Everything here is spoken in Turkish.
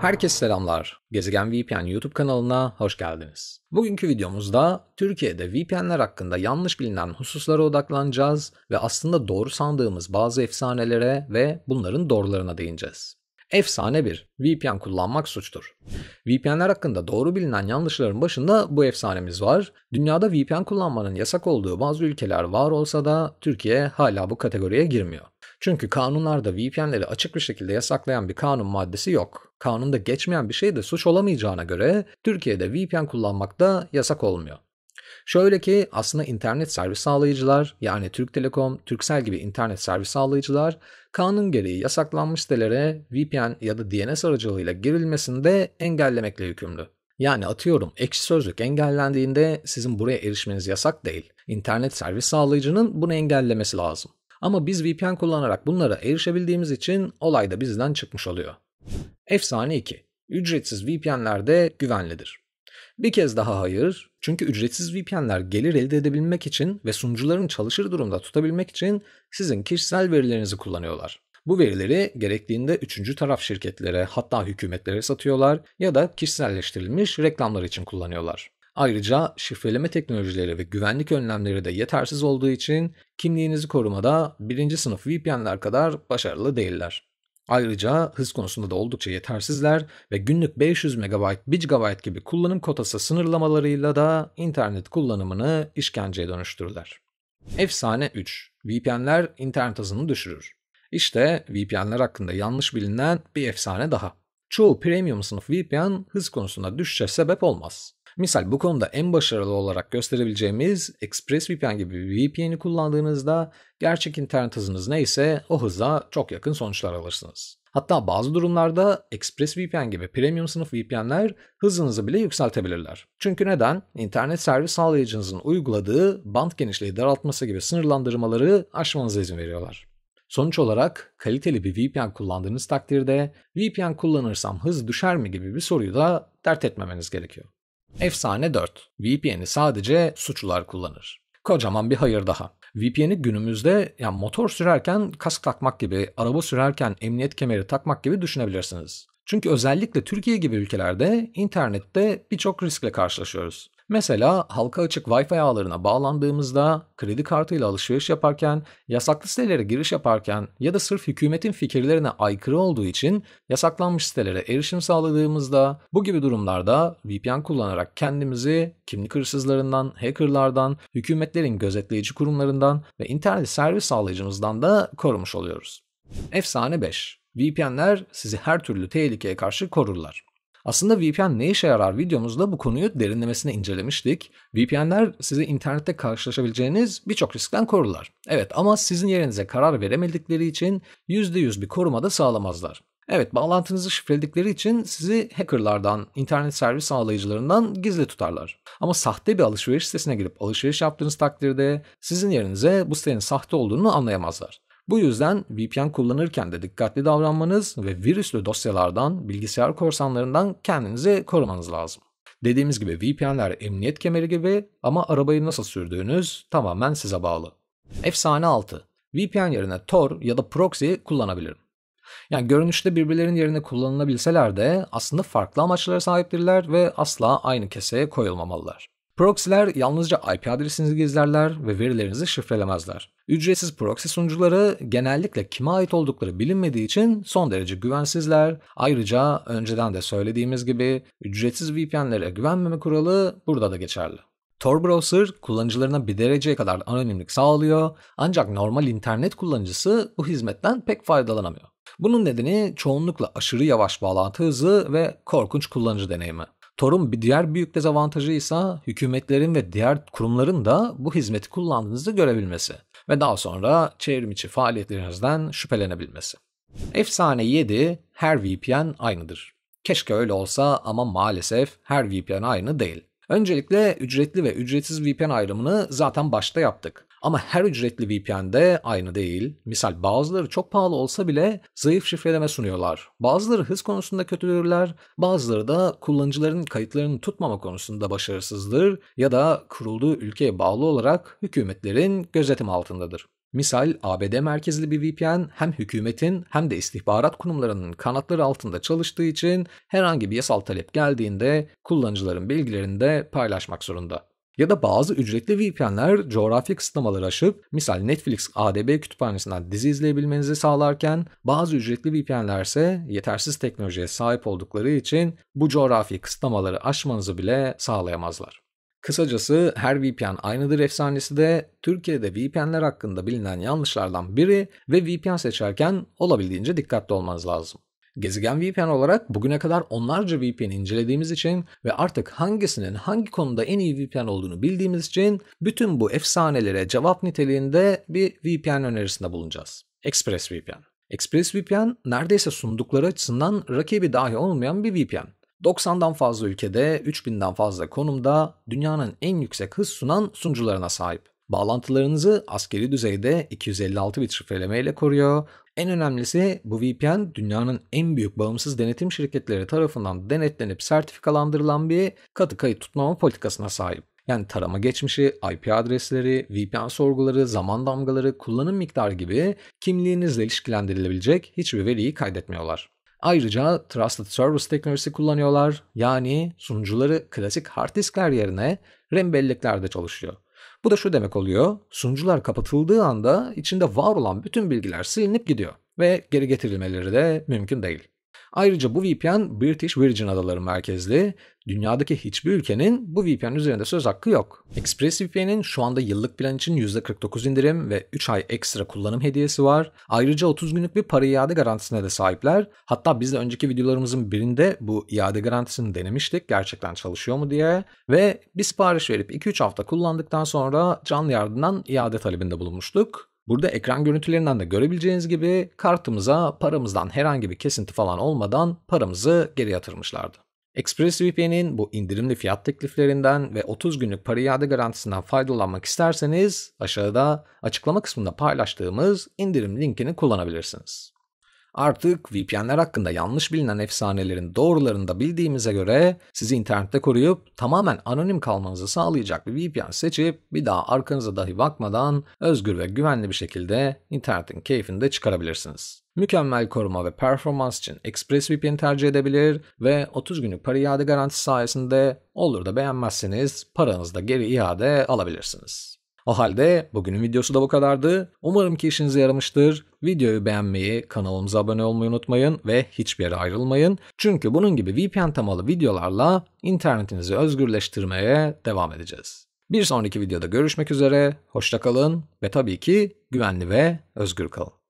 Herkese selamlar. Gezegen VPN YouTube kanalına hoş geldiniz. Bugünkü videomuzda Türkiye'de VPN'ler hakkında yanlış bilinen hususlara odaklanacağız ve aslında doğru sandığımız bazı efsanelere ve bunların doğrularına değineceğiz. Efsane bir VPN kullanmak suçtur. VPN'ler hakkında doğru bilinen yanlışların başında bu efsanemiz var. Dünyada VPN kullanmanın yasak olduğu bazı ülkeler var olsa da Türkiye hala bu kategoriye girmiyor. Çünkü kanunlarda VPN'leri açık bir şekilde yasaklayan bir kanun maddesi yok. Kanunda geçmeyen bir şey de suç olamayacağına göre Türkiye'de VPN kullanmak da yasak olmuyor. Şöyle ki aslında internet servis sağlayıcılar yani Türk Telekom, Türksel gibi internet servis sağlayıcılar kanun gereği yasaklanmış sitelere VPN ya da DNS aracılığıyla girilmesini de engellemekle yükümlü. Yani atıyorum ekşi sözlük engellendiğinde sizin buraya erişmeniz yasak değil. İnternet servis sağlayıcının bunu engellemesi lazım. Ama biz VPN kullanarak bunlara erişebildiğimiz için olay da bizden çıkmış oluyor. Efsane 2. Ücretsiz VPN'ler de güvenlidir. Bir kez daha hayır. Çünkü ücretsiz VPN'ler gelir elde edebilmek için ve sunucuların çalışır durumda tutabilmek için sizin kişisel verilerinizi kullanıyorlar. Bu verileri gerektiğinde üçüncü taraf şirketlere hatta hükümetlere satıyorlar ya da kişiselleştirilmiş reklamlar için kullanıyorlar. Ayrıca şifreleme teknolojileri ve güvenlik önlemleri de yetersiz olduğu için kimliğinizi korumada birinci sınıf VPN'ler kadar başarılı değiller. Ayrıca hız konusunda da oldukça yetersizler ve günlük 500 MB, 1 GB gibi kullanım kotası sınırlamalarıyla da internet kullanımını işkenceye dönüştürürler. Efsane 3. VPN'ler internet hızını düşürür. İşte VPN'ler hakkında yanlış bilinen bir efsane daha. Çoğu premium sınıf VPN hız konusunda düşüşe sebep olmaz. Misal bu konuda en başarılı olarak gösterebileceğimiz ExpressVPN gibi bir VPN'i kullandığınızda gerçek internet hızınız neyse o hıza çok yakın sonuçlar alırsınız. Hatta bazı durumlarda ExpressVPN gibi premium sınıf VPN'ler hızınızı bile yükseltebilirler. Çünkü neden? İnternet servis sağlayıcınızın uyguladığı band genişliği daraltması gibi sınırlandırmaları aşmanıza izin veriyorlar. Sonuç olarak kaliteli bir VPN kullandığınız takdirde VPN kullanırsam hız düşer mi gibi bir soruyu da dert etmemeniz gerekiyor. Efsane 4. VPN'i sadece suçlular kullanır. Kocaman bir hayır daha. VPN'i günümüzde yani motor sürerken kask takmak gibi, araba sürerken emniyet kemeri takmak gibi düşünebilirsiniz. Çünkü özellikle Türkiye gibi ülkelerde internette birçok riskle karşılaşıyoruz. Mesela halka açık Wi-Fi ağlarına bağlandığımızda, kredi kartıyla alışveriş yaparken, yasaklı sitelere giriş yaparken ya da sırf hükümetin fikirlerine aykırı olduğu için yasaklanmış sitelere erişim sağladığımızda bu gibi durumlarda VPN kullanarak kendimizi kimlik hırsızlarından, hackerlardan, hükümetlerin gözetleyici kurumlarından ve internet servis sağlayıcımızdan da korumuş oluyoruz. Efsane 5. VPN'ler sizi her türlü tehlikeye karşı korurlar. Aslında VPN ne işe yarar videomuzda bu konuyu derinlemesine incelemiştik. VPN'ler sizi internette karşılaşabileceğiniz birçok riskten korurlar. Evet ama sizin yerinize karar veremedikleri için %100 bir koruma da sağlamazlar. Evet, bağlantınızı şifreledikleri için sizi hackerlardan, internet servis sağlayıcılarından gizli tutarlar. Ama sahte bir alışveriş sitesine girip alışveriş yaptığınız takdirde sizin yerinize bu sitenin sahte olduğunu anlayamazlar. Bu yüzden VPN kullanırken de dikkatli davranmanız ve virüslü dosyalardan, bilgisayar korsanlarından kendinizi korumanız lazım. Dediğimiz gibi VPN'ler emniyet kemeri gibi ama arabayı nasıl sürdüğünüz tamamen size bağlı. Efsane 6. VPN yerine Tor ya da proxy kullanabilirim. Yani görünüşte birbirlerinin yerine kullanılabilseler de aslında farklı amaçlara sahiptirler ve asla aynı keseye koyulmamalılar. Proxy'ler yalnızca IP adresinizi gizlerler ve verilerinizi şifrelemezler. Ücretsiz proxy sunucuları genellikle kime ait oldukları bilinmediği için son derece güvensizler. Ayrıca önceden de söylediğimiz gibi ücretsiz VPN'lere güvenmeme kuralı burada da geçerli. Tor browser kullanıcılarına bir dereceye kadar anonimlik sağlıyor ancak normal internet kullanıcısı bu hizmetten pek faydalanamıyor. Bunun nedeni çoğunlukla aşırı yavaş bağlantı hızı ve korkunç kullanıcı deneyimi. Torun bir diğer büyük dezavantajı ise hükümetlerin ve diğer kurumların da bu hizmeti kullandığınızı görebilmesi ve daha sonra çevrim faaliyetlerinizden şüphelenebilmesi. Efsane 7 her VPN aynıdır. Keşke öyle olsa ama maalesef her VPN aynı değil. Öncelikle ücretli ve ücretsiz VPN ayrımını zaten başta yaptık. Ama her ücretli VPN'de aynı değil. Misal bazıları çok pahalı olsa bile zayıf şifreleme sunuyorlar. Bazıları hız konusunda kötüdürler, bazıları da kullanıcıların kayıtlarını tutmama konusunda başarısızdır ya da kurulduğu ülkeye bağlı olarak hükümetlerin gözetim altındadır. Misal ABD merkezli bir VPN hem hükümetin hem de istihbarat kurumlarının kanatları altında çalıştığı için herhangi bir yasal talep geldiğinde kullanıcıların bilgilerini de paylaşmak zorunda. Ya da bazı ücretli VPN'ler coğrafi kısıtlamaları aşıp misal Netflix ADB kütüphanesinden dizi izleyebilmenizi sağlarken bazı ücretli VPN'ler ise yetersiz teknolojiye sahip oldukları için bu coğrafi kısıtlamaları aşmanızı bile sağlayamazlar. Kısacası her VPN aynıdır efsanesi de Türkiye'de VPN'ler hakkında bilinen yanlışlardan biri ve VPN seçerken olabildiğince dikkatli olmanız lazım. Gezegen VPN olarak bugüne kadar onlarca VPN incelediğimiz için ve artık hangisinin hangi konuda en iyi VPN olduğunu bildiğimiz için bütün bu efsanelere cevap niteliğinde bir VPN önerisinde bulunacağız. ExpressVPN. ExpressVPN neredeyse sundukları açısından rakibi dahi olmayan bir VPN. 90'dan fazla ülkede, 3000'den fazla konumda dünyanın en yüksek hız sunan sunucularına sahip. Bağlantılarınızı askeri düzeyde 256 bit şifrelemeyle koruyor. En önemlisi bu VPN dünyanın en büyük bağımsız denetim şirketleri tarafından denetlenip sertifikalandırılan bir katı kayıt tutmama politikasına sahip. Yani tarama geçmişi, IP adresleri, VPN sorguları, zaman damgaları, kullanım miktarı gibi kimliğinizle ilişkilendirilebilecek hiçbir veriyi kaydetmiyorlar. Ayrıca Trusted Service teknolojisi kullanıyorlar. Yani sunucuları klasik hard diskler yerine RAM belleklerde çalışıyor. Bu da şu demek oluyor. Sunucular kapatıldığı anda içinde var olan bütün bilgiler silinip gidiyor ve geri getirilmeleri de mümkün değil. Ayrıca bu VPN British Virgin Adaları merkezli. Dünyadaki hiçbir ülkenin bu VPN üzerinde söz hakkı yok. ExpressVPN'in şu anda yıllık plan için %49 indirim ve 3 ay ekstra kullanım hediyesi var. Ayrıca 30 günlük bir para iade garantisine de sahipler. Hatta biz de önceki videolarımızın birinde bu iade garantisini denemiştik gerçekten çalışıyor mu diye. Ve bir sipariş verip 2-3 hafta kullandıktan sonra canlı yardımdan iade talebinde bulunmuştuk. Burada ekran görüntülerinden de görebileceğiniz gibi kartımıza paramızdan herhangi bir kesinti falan olmadan paramızı geri yatırmışlardı. ExpressVPN'in bu indirimli fiyat tekliflerinden ve 30 günlük para iade garantisinden faydalanmak isterseniz aşağıda açıklama kısmında paylaştığımız indirim linkini kullanabilirsiniz. Artık VPN'ler hakkında yanlış bilinen efsanelerin doğrularını da bildiğimize göre sizi internette koruyup tamamen anonim kalmanızı sağlayacak bir VPN seçip bir daha arkanıza dahi bakmadan özgür ve güvenli bir şekilde internetin keyfini de çıkarabilirsiniz. Mükemmel koruma ve performans için ExpressVPN tercih edebilir ve 30 günlük para iade garantisi sayesinde olur da beğenmezseniz paranızı da geri iade alabilirsiniz. O halde bugünün videosu da bu kadardı. Umarım ki işinize yaramıştır. Videoyu beğenmeyi, kanalımıza abone olmayı unutmayın ve hiçbir yere ayrılmayın. Çünkü bunun gibi VPN temalı videolarla internetinizi özgürleştirmeye devam edeceğiz. Bir sonraki videoda görüşmek üzere, hoşçakalın ve tabii ki güvenli ve özgür kalın.